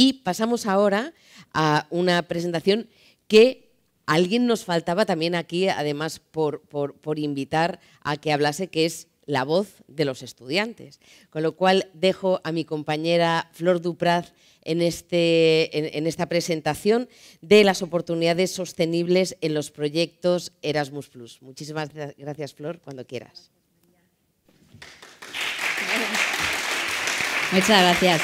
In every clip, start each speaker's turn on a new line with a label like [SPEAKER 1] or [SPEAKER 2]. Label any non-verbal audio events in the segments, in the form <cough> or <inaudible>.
[SPEAKER 1] Y pasamos ahora a una presentación que alguien nos faltaba también aquí, además por, invitar a que hablase, que es la voz de los estudiantes. Con lo cual dejo a mi compañera Flor Dupraz en, este, en, esta presentación de las oportunidades sostenibles en los proyectos Erasmus Plus. Muchísimas gracias, Flor, cuando quieras.
[SPEAKER 2] Muchas gracias.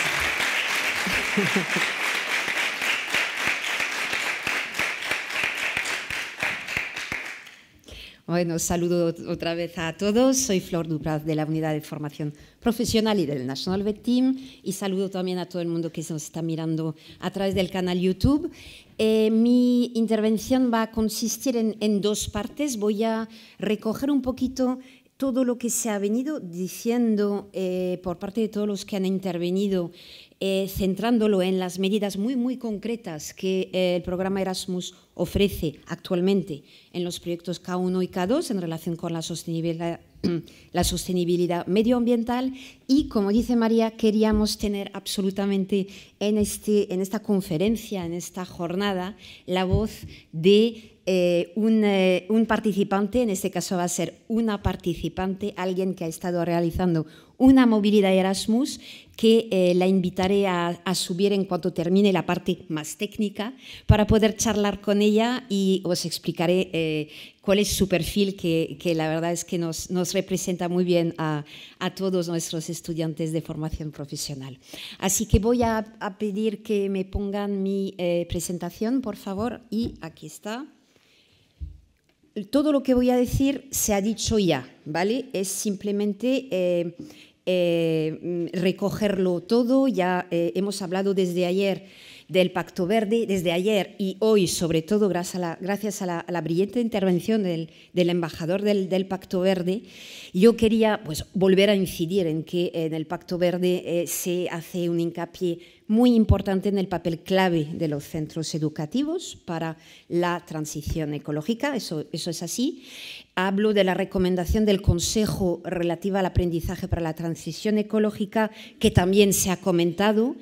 [SPEAKER 2] Bueno, saludo otra vez a todos. Soy Flor Dupraz de la Unidad de Formación Profesional y del National Vet Team y saludo también a todo el mundo que nos está mirando a través del canal YouTube. Eh, mi intervención va a consistir en, dos partes. Voy a recoger un poquito todo lo que se ha venido diciendo eh, por parte de todos los que han intervenido eh, centrándolo en las medidas muy, muy concretas que eh, el programa Erasmus ofrece actualmente en los proyectos K1 y K2 en relación con la sostenibilidad, <clears throat> la sostenibilidad medioambiental y, como dice María, queríamos tener absolutamente en, este, en esta conferencia, en esta jornada, la voz de eh, eh, un, participante, en este caso va a ser una participante, alguien que ha estado realizando una movilidad Erasmus, que eh, la invitaré a, subir en cuanto termine la parte más técnica para poder charlar con ella y os explicaré cuál es su perfil, que, que la verdad es que nos, nos representa muy bien a, a, todos nuestros estudiantes de formación profesional. Así que voy a pedir que me pongan mi presentación, por favor, y aquí está todo lo que voy a decir se ha dicho ya, ¿vale? Es simplemente eh, eh, recogerlo todo, ya eh, hemos hablado desde ayer del Pacto Verde desde ayer y hoy, sobre todo gracias a la, brillante intervención del, embajador del, Pacto Verde, yo quería pues, volver a incidir en que eh, en el Pacto Verde eh, se hace un hincapié muy importante en el papel clave de los centros educativos para la transición ecológica, eso es así. Hablo de la recomendación del Consejo relativa al aprendizaje para la transición ecológica, que también se ha comentado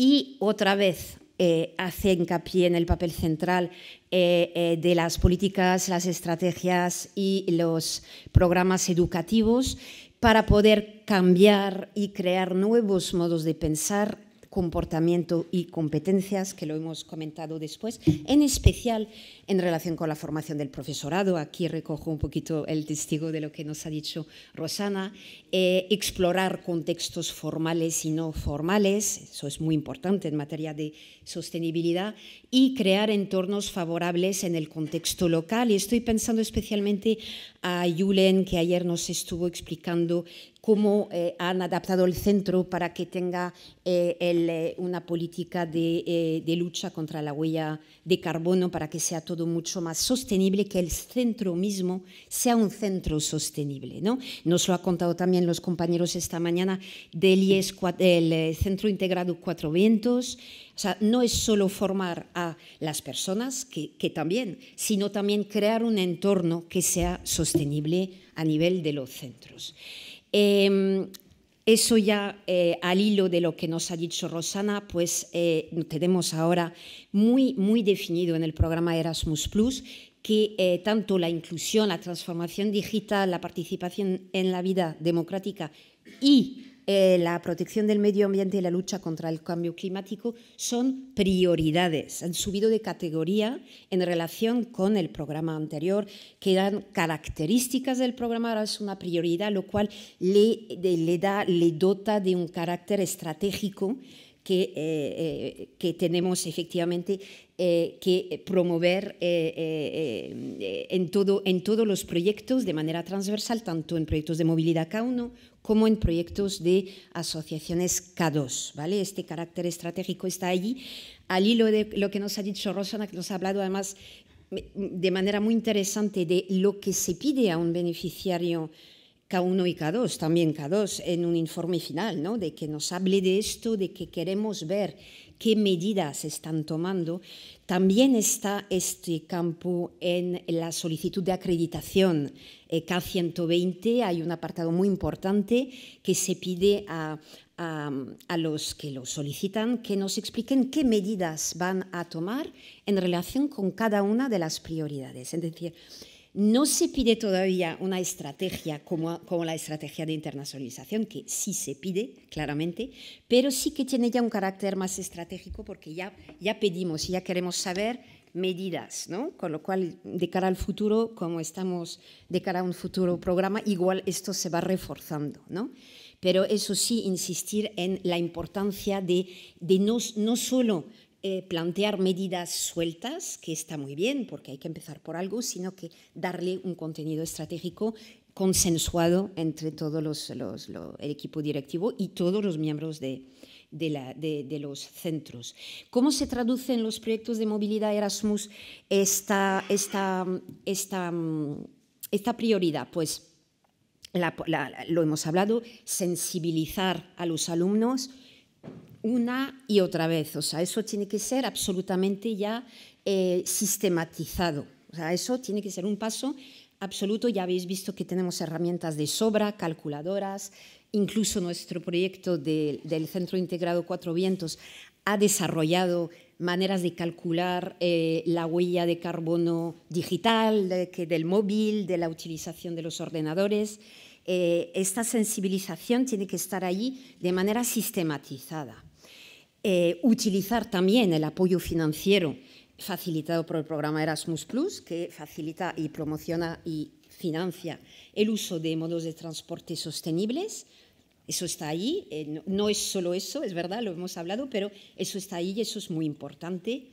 [SPEAKER 2] y otra vez eh, hace hincapié en el papel central eh, eh, de las políticas, las estrategias y los programas educativos para poder cambiar y crear nuevos modos de pensar comportamiento y competencias, que lo hemos comentado después, en especial en relación con la formación del profesorado. Aquí recojo un poquito el testigo de lo que nos ha dicho Rosana. Eh, explorar contextos formales y no formales, eso es muy importante en materia de sostenibilidad, y crear entornos favorables en el contexto local. Y estoy pensando especialmente a Yulen, que ayer nos estuvo explicando cómo eh, han adaptado el centro para que tenga eh, eh, una política de, lucha contra la huella de carbono, para que sea todo mucho más sostenible, que el centro mismo sea un centro sostenible. ¿no? Nos lo han contado también los compañeros esta mañana del e Centro Integrado Cuatro Vientos. O sea, no es solo formar a las personas, que, que, también, sino también crear un entorno que sea sostenible a nivel de los centros. Em, eso ya eh, al hilo de lo que nos ha dicho Rosana, pues eh, tenemos ahora muy, muy definido en el programa Erasmus Plus que eh, tanto la inclusión, la transformación digital, la participación en la vida democrática y eh, la protección del medio ambiente y la lucha contra el cambio climático son prioridades. Han subido de categoría en relación con el programa anterior, que dan características del programa, ahora es una prioridad, lo cual le, da, le dota de un carácter estratégico. Que, eh, eh, que, tenemos efectivamente que promover en, todo, en todos los proyectos de manera transversal, tanto en proyectos de movilidad K1 como en proyectos de asociaciones K2. ¿vale? Este carácter estratégico está allí. Al hilo de lo que nos ha dicho Rosana, que nos ha hablado además mm, de manera muy interesante de lo que se pide a un beneficiario K1 y K2, también K2, en un informe final, ¿no? de que nos hable de esto, de que queremos ver qué medidas están tomando. También está este campo en la solicitud de acreditación eh, K120. Hay un apartado muy importante que se pide a, a, los que lo solicitan que nos expliquen qué medidas van a tomar en relación con cada una de las prioridades. Es decir, no se pide todavía una estrategia como, como, la estrategia de internacionalización, que sí se pide, claramente, pero sí que tiene ya un carácter más estratégico porque ya, ya pedimos y ya queremos saber medidas, ¿no? Con lo cual, de cara al futuro, como estamos de cara a un futuro programa, igual esto se va reforzando, ¿no? Pero eso sí, insistir en la importancia de, de no, no solo eh, plantear medidas sueltas, que está muy bien porque hay que empezar por algo, sino que darle un contenido estratégico consensuado entre todo el equipo directivo y todos los miembros de, los centros. ¿Cómo se traduce en los proyectos de movilidad Erasmus esta, prioridad? Pues lo hemos hablado, sensibilizar a los alumnos, una y otra vez. O sea, eso tiene que ser absolutamente ya eh, sistematizado. O sea, eso tiene que ser un paso absoluto. Ya habéis visto que tenemos herramientas de sobra, calculadoras, incluso nuestro proyecto del Centro Integrado Cuatro Vientos ha desarrollado maneras de calcular eh, la huella de carbono digital, del móvil, de la utilización de los ordenadores. Eh, esta sensibilización tiene que estar allí de manera sistematizada. Eh, utilizar también el apoyo financiero facilitado por el programa Erasmus Plus, que facilita y promociona y financia el uso de modos de transporte sostenibles. Eso está ahí, eh, no, es solo eso, es verdad, lo hemos hablado, pero eso está ahí y eso es muy importante.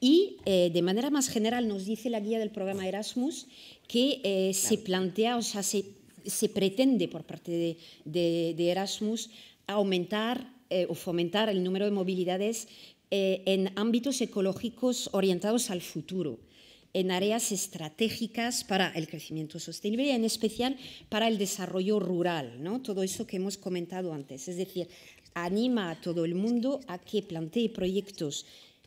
[SPEAKER 2] Y eh, de manera más general nos dice la guía del programa Erasmus que se plantea, o sea, se, pretende por parte de Erasmus aumentar eh, o fomentar el número de movilidades eh, en ámbitos ecológicos orientados al futuro, en áreas estratégicas para el crecimiento sostenible y en especial para el desarrollo rural, ¿no? todo eso que hemos comentado antes. Es decir, anima a todo el mundo a que plantee proyectos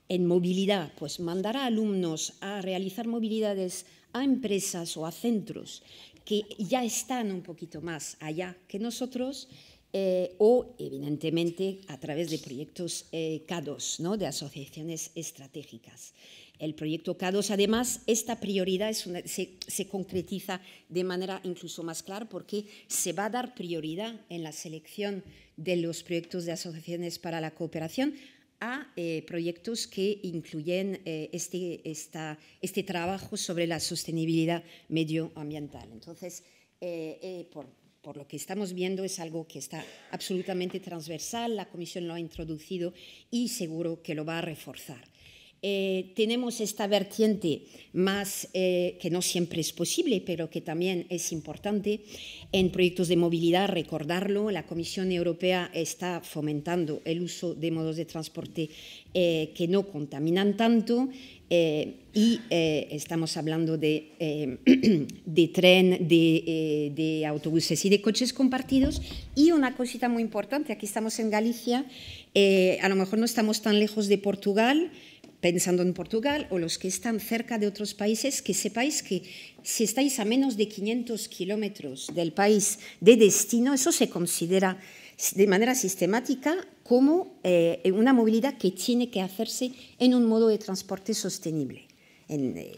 [SPEAKER 2] en movilidad, pues mandará alumnos a realizar movilidades a empresas o a centros que ya están un poquito más allá que nosotros eh, o evidentemente a través de proyectos eh, CADOS, ¿no? de asociaciones estratégicas. El proyecto CADOS, además, esta prioridad se, concretiza de manera incluso más clara porque se va a dar prioridad en la selección de los proyectos de asociaciones para la cooperación a eh, proyectos que incluyen eh, este, esta, este trabajo sobre la sostenibilidad medioambiental. Entonces, por, por lo que estamos viendo, es algo que está absolutamente transversal, la Comisión lo ha introducido y seguro que lo va a reforzar. Eh, tenemos esta vertiente más eh, que no siempre es posible, pero que también es importante en proyectos de movilidad, recordarlo, la Comisión Europea está fomentando el uso de modos de transporte eh, que no contaminan tanto y estamos hablando de, <clears throat> de tren, de, de autobuses y de coches compartidos. Y una cosita muy importante, aquí estamos en Galicia, a lo mejor no estamos tan lejos de Portugal, pensando en Portugal o los que están cerca de otros países, que sepáis que si estáis a menos de 500 kilómetros del país de destino, eso se considera de manera sistemática como eh, una movilidad que tiene que hacerse en un modo de transporte sostenible. En eh,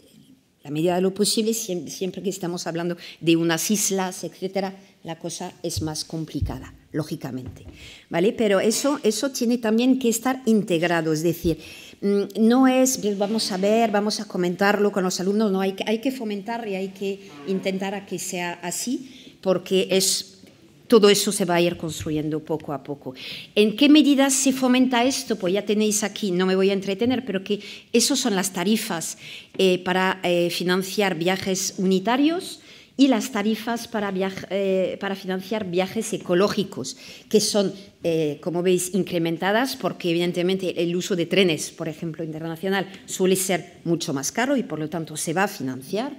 [SPEAKER 2] la medida de lo posible, siempre, que estamos hablando de unas islas, etcétera, la cosa es más complicada, lógicamente. ¿Vale? Pero eso, eso tiene también que estar integrado, es decir, Mm, no es, vamos a ver, vamos a comentarlo con los alumnos, no, hay que, hay que fomentar y hay que intentar a que sea así, porque es, todo eso se va a ir construyendo poco a poco. ¿En qué medida se fomenta esto? Pues ya tenéis aquí, no me voy a entretener, pero que esas son las tarifas eh, para eh, financiar viajes unitarios, y las tarifas para, eh, para financiar viajes ecológicos, que son, eh, como veis, incrementadas porque evidentemente el uso de trenes, por ejemplo, internacional, suele ser mucho más caro y por lo tanto se va a financiar.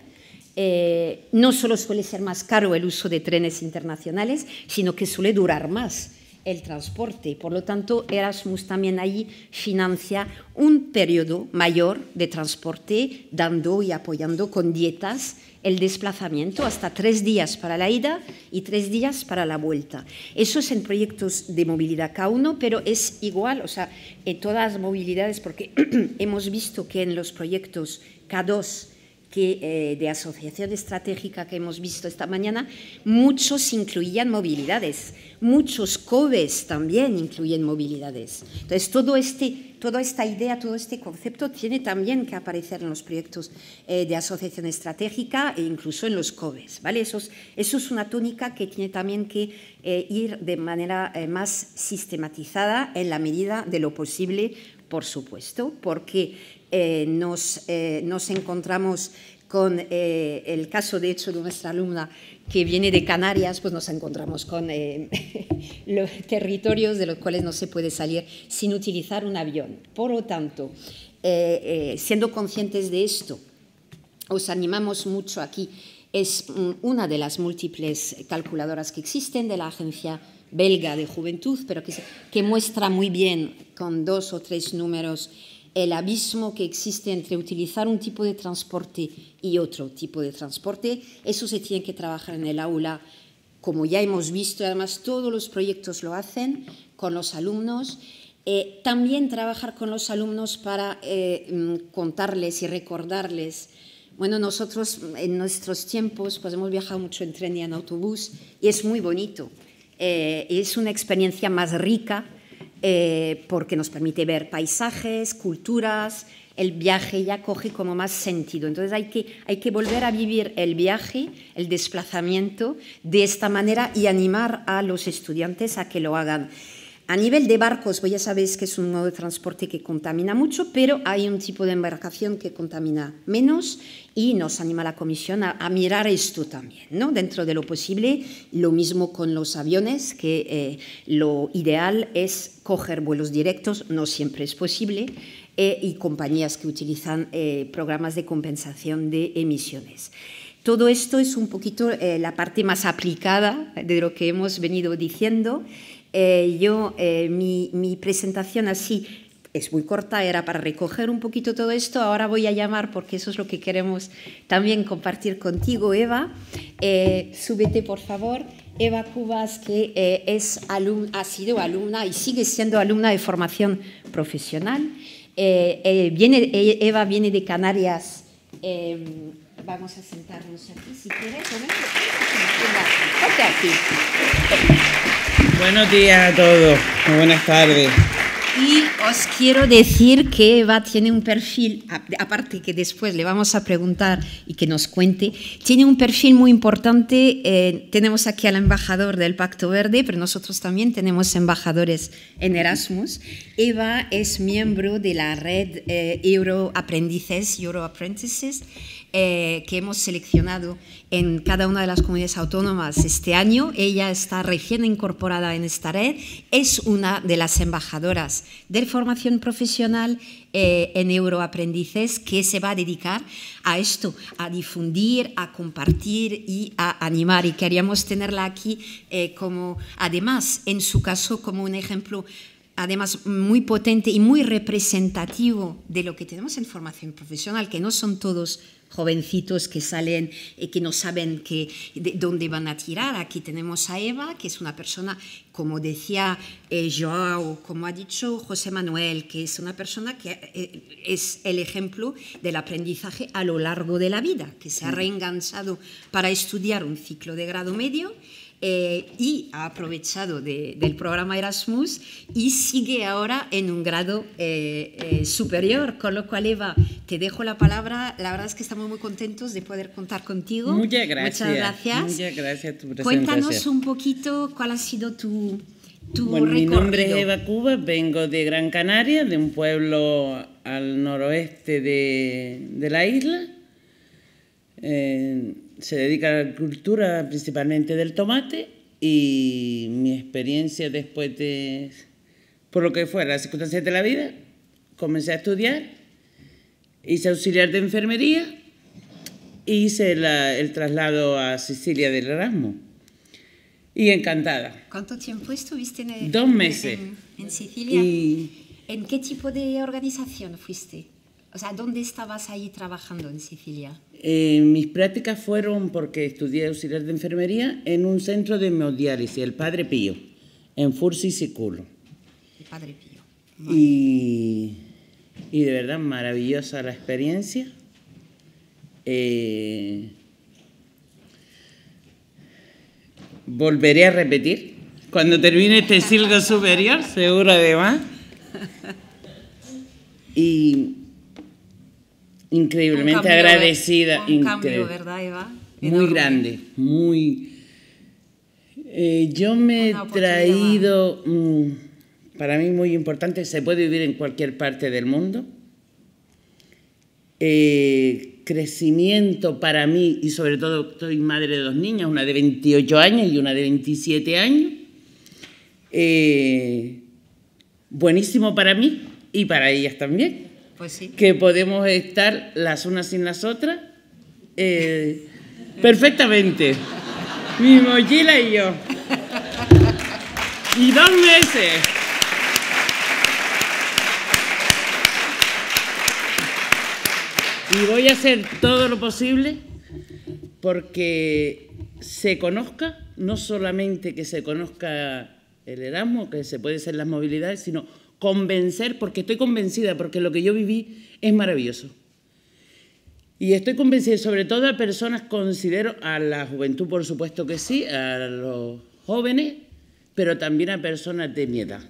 [SPEAKER 2] Eh, no solo suele ser más caro el uso de trenes internacionales, sino que suele durar más el transporte. Por lo tanto, Erasmus también ahí financia un periodo mayor de transporte, dando y apoyando con dietas el desplazamiento, hasta tres días para la ida y tres días para la vuelta. Eso es en proyectos de movilidad K1, pero es igual, o sea, en todas las movilidades, porque <clears throat> hemos visto que en los proyectos K2 que, eh, de asociación estratégica que hemos visto esta mañana, muchos incluían movilidades, muchos COVES también incluyen movilidades. Entonces, todo este toda esta idea, todo este concepto tiene también que aparecer en los proyectos eh, de asociación estratégica e incluso en los COBES. ¿vale? Eso, es, una tónica que tiene también que eh, ir de manera eh, más sistematizada en la medida de lo posible, por supuesto, porque nos, nos encontramos con el caso, de hecho, de nuestra alumna que viene de Canarias, pues nos encontramos con eh, <laughs> los territorios de los cuales no se puede salir sin utilizar un avión. Por lo tanto, eh, eh, siendo conscientes de esto, os animamos mucho aquí. Es mm, una de las múltiples calculadoras que existen de la Agencia Belga de Juventud, pero que, que muestra muy bien con dos o tres números el abismo que existe entre utilizar un tipo de transporte y otro tipo de transporte. Eso se tiene que trabajar en el aula, como ya hemos visto, y además todos los proyectos lo hacen con los alumnos. Eh, también trabajar con los alumnos para eh, mm, contarles y recordarles. Bueno, nosotros en nuestros tiempos pues hemos viajado mucho en tren y en autobús y es muy bonito. Eh, es una experiencia más rica eh, porque nos permite ver paisajes, culturas, el viaje ya coge como más sentido. Entonces hay que, hay que volver a vivir el viaje, el desplazamiento de esta manera y animar a los estudiantes a que lo hagan. A nivel de barcos, pues ya sabéis que es un modo de transporte que contamina mucho, pero hay un tipo de embarcación que contamina menos y nos anima la Comisión a, mirar esto también, ¿no? Dentro de lo posible, lo mismo con los aviones, que eh, lo ideal es coger vuelos directos, no siempre es posible, eh, y compañías que utilizan eh, programas de compensación de emisiones. Todo esto es un poquito la parte más aplicada de lo que hemos venido diciendo. Eh, yo, eh, mi, presentación así es muy corta, era para recoger un poquito todo esto. Ahora voy a llamar, porque eso es lo que queremos también compartir contigo, Eva. Eh, súbete, por favor. Eva Cubas, que es ha sido alumna y sigue siendo alumna de formación profesional. Eva viene de Canarias. Em, vamos a sentarnos aquí, si quieres. Ponte
[SPEAKER 1] aquí. Buenos días a todos, Muy buenas tardes.
[SPEAKER 2] Y os quiero decir que Eva tiene un perfil, aparte que después le vamos a preguntar y que nos cuente, tiene un perfil muy importante. Eh, tenemos aquí al embajador del Pacto Verde, pero nosotros también tenemos embajadores en Erasmus. Eva es miembro de la red eh, Euroaprendices, Euroapprentices eh, que hemos seleccionado en cada una de las comunidades autónomas este año. Ella está recién incorporada en esta red. Es una de las embajadoras de formación profesional eh, en Euroaprendices que se va a dedicar a esto, a difundir, a compartir y a animar. Y queríamos tenerla aquí eh, como, además, en su caso, como un ejemplo además muy potente y muy representativo de lo que tenemos en formación profesional, que no son todos jovencitos que salen y eh, que no saben que, de dónde van a tirar. Aquí tenemos a Eva, que es una persona, como decía eh, Joao, como ha dicho José Manuel, que es una persona que eh, es el ejemplo del aprendizaje a lo largo de la vida, que se ha reenganchado para estudiar un ciclo de grado medio eh, y ha aprovechado del programa Erasmus y sigue ahora en un grado eh, eh, superior. Con lo cual, Eva, te dejo la palabra. La verdad es que estamos muy contentos de poder contar contigo. Muchas gracias. Muchas
[SPEAKER 1] gracias. Cuéntanos
[SPEAKER 2] un poquito cuál ha sido tu... tu mi nombre es
[SPEAKER 1] Eva Cuba, vengo de Gran Canaria, de un pueblo al noroeste de, la isla. Eh, se dedica a la cultura principalmente del tomate y mi experiencia después de, por lo que fuera, las circunstancias de la vida, comencé a estudiar, hice auxiliar de enfermería e hice el traslado a Sicilia del Erasmo Y encantada.
[SPEAKER 2] ¿Cuánto tiempo estuviste en, el, Dos meses. Y, ¿En qué tipo de organización fuiste? O sea, ¿dónde estabas ahí trabajando en Sicilia?
[SPEAKER 1] Eh, mis prácticas fueron porque estudié auxiliar de enfermería en un centro de hemodiálisis, el Padre Pío, en Fursi Siculo. El Padre Pío. Y, de verdad maravillosa la experiencia. Eh, volveré a repetir cuando termine este silgo superior, seguro además. Y increíblemente agradecida. Un cambio,
[SPEAKER 2] ¿verdad, Eva?
[SPEAKER 1] Muy grande, muy... Eh, yo me he traído, mm, para mí muy importante, se puede vivir en cualquier parte del mundo. Eh, crecimiento para mí, y sobre todo estoy madre de dos niñas, una de 28 años y una de 27 años. Eh, buenísimo para mí y para ellas también. Pues que podemos estar las unas sin las otras eh, perfectamente. Mi mochila y yo. Y dos meses. Y voy a hacer todo lo posible porque se conozca, no solamente que se conozca el Erasmus, que se puede hacer las movilidades, sino convencer, porque estoy convencida, porque lo que yo viví es maravilloso. Y estoy convencida, sobre todo a personas, considero a la juventud, por supuesto que sí, a los jóvenes, pero también a personas de mi edad.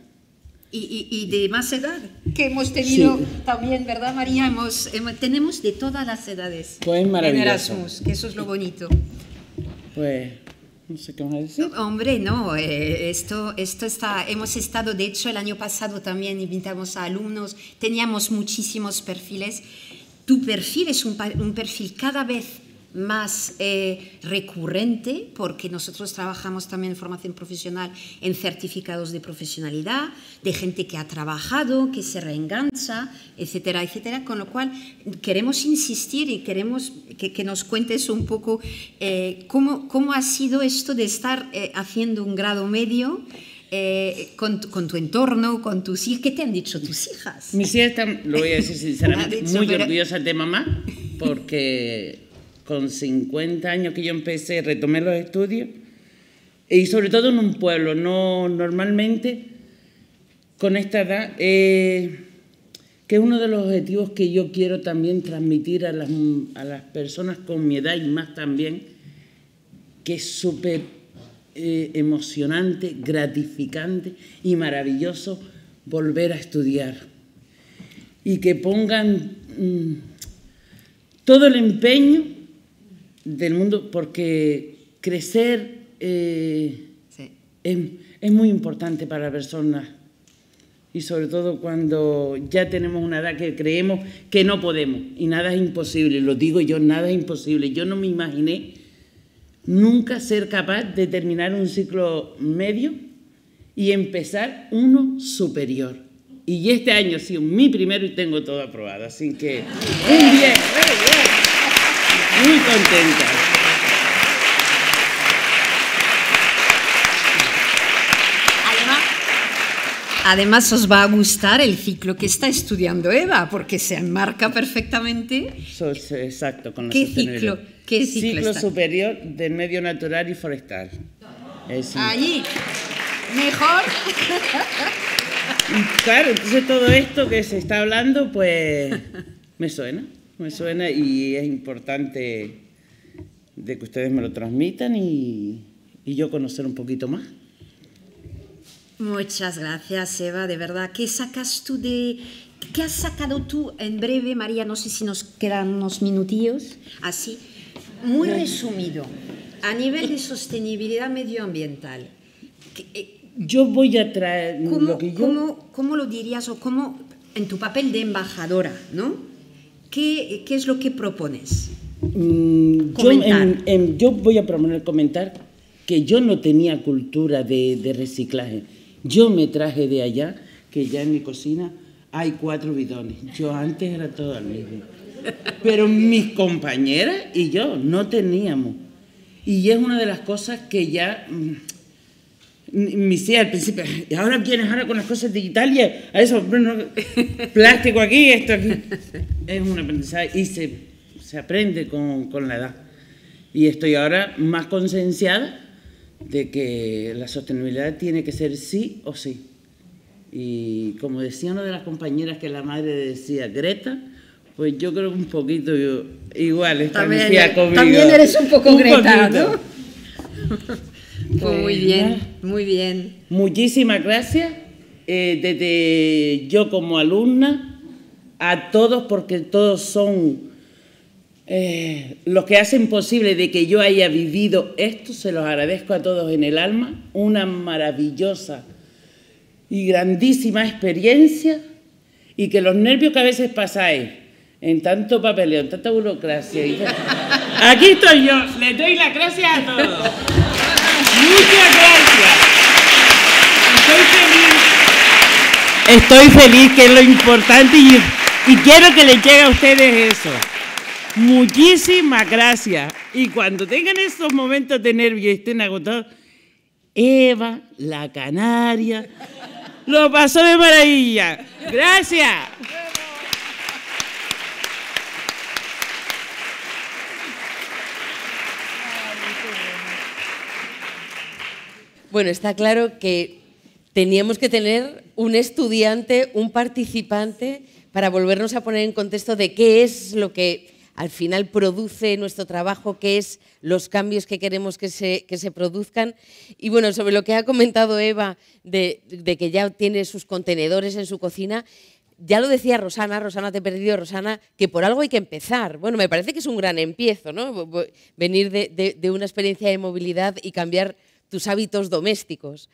[SPEAKER 2] Y, y, de más edad, que hemos tenido también, ¿verdad, María? Hemos, tenemos de todas las edades. Pues maravilloso. En Erasmus, que eso es lo bonito. Pues no sé qué más decir. Hombre, no, eh, esto, esto está, hemos estado, de hecho el año pasado también invitamos a alumnos, teníamos muchísimos perfiles. Tu perfil es un perfil cada vez más eh, recurrente, porque nosotros trabajamos también en formación profesional en certificados de profesionalidad, de gente que ha trabajado, que se reengancha, etcétera, etcétera, con lo cual queremos insistir y queremos que, nos cuentes un poco eh, cómo, cómo, ha sido esto de estar eh, haciendo un grado medio. con, tu, entorno, con tus hijos. ¿Qué te han dicho tus hijas? Mis hijas están, lo voy a decir <laughs> sinceramente, muy
[SPEAKER 1] orgullosas de mamá, porque con 50 años que yo empecé, retomé los estudios, y sobre todo en un pueblo, no normalmente con esta edad, eh, que es uno de los objetivos que yo quiero también transmitir a las, personas con mi edad y más también, que es súper eh, emocionante, gratificante y maravilloso volver a estudiar. Y que pongan mm, todo el empeño del mundo, porque crecer eh, em, es, muy importante para la persona. Y sobre todo cuando ya tenemos una edad que creemos que no podemos y nada es imposible, lo digo yo, nada es imposible. Yo no me imaginé nunca ser capaz de terminar un ciclo medio y empezar uno superior. Y este año ha sido mi primero y tengo todo aprobado, así que un bien muy
[SPEAKER 2] contenta. Además, os va a gustar el ciclo que está estudiando Eva, porque se enmarca perfectamente.
[SPEAKER 1] Exacto, con ¿Qué ciclo?
[SPEAKER 2] ¿Qué ciclo? superior
[SPEAKER 1] del medio natural y forestal. Allí, mejor. Claro, entonces todo esto que se está hablando, pues me suena me suena y es importante de que ustedes me lo transmitan y, y yo conocer un poquito más.
[SPEAKER 2] Muchas gracias, Eva, de verdad. ¿Qué sacas tú de... ¿Qué has sacado tú en breve, María? No sé si nos quedan unos minutillos. Así, ah, muy resumido, a nivel de sostenibilidad medioambiental. Eh? Yo voy a traer... ¿Cómo lo, que yo... cómo, cómo lo dirías o cómo, en tu papel de embajadora, ¿no? ¿Qué, es lo que propones? Mm,
[SPEAKER 1] yo, voy a proponer comentar que yo no tenía cultura de, de reciclaje. Yo me traje de allá, que ya en mi cocina hay cuatro bidones. Yo antes era todo al mismo. Pero mis compañeras y yo no teníamos. Y es una de las cosas que ya mm, me decía al principio, y ahora quieres ahora con las cosas digitales, a eso, plástico aquí, esto aquí. Es un aprendizaje y se, se aprende con, con, la edad. Y estoy ahora más concienciada de que la sostenibilidad tiene que ser sí o sí. Y como decía una de las compañeras que la madre decía, Greta, pues yo creo que un poquito igual, también, conmigo. También eres un poco Greta, <laughs>
[SPEAKER 2] Muy bien, muy
[SPEAKER 1] bien. Muchísimas gracias eh, desde yo como alumna a todos porque todos son eh, los que hacen posible de que yo haya vivido esto. Se los agradezco a todos en el alma. Una maravillosa y grandísima experiencia y que los nervios que a veces pasáis en tanto papeleo, en tanta burocracia. <laughs> Aquí estoy yo, les doy las gracias a todos. Muchas gracias. Estoy feliz. Estoy feliz, que es lo importante, y, quiero que le llegue a ustedes eso. Muchísimas gracias. Y cuando tengan esos momentos de nervio y estén agotados, Eva, la canaria, lo pasó de maravilla. Gracias. Bueno, está claro que teníamos que tener un estudiante, un participante, para volvernos a poner en contexto de qué es lo que al final produce nuestro trabajo, qué es los cambios que queremos que se, se produzcan. Y bueno, sobre lo que ha comentado Eva, de, que ya tiene sus contenedores en su cocina, ya lo decía Rosana, Rosana te he perdido, Rosana, que por algo hay que empezar. Bueno, me parece que es un gran empiezo, ¿no? Venir de una experiencia de movilidad y cambiar tus hábitos domésticos.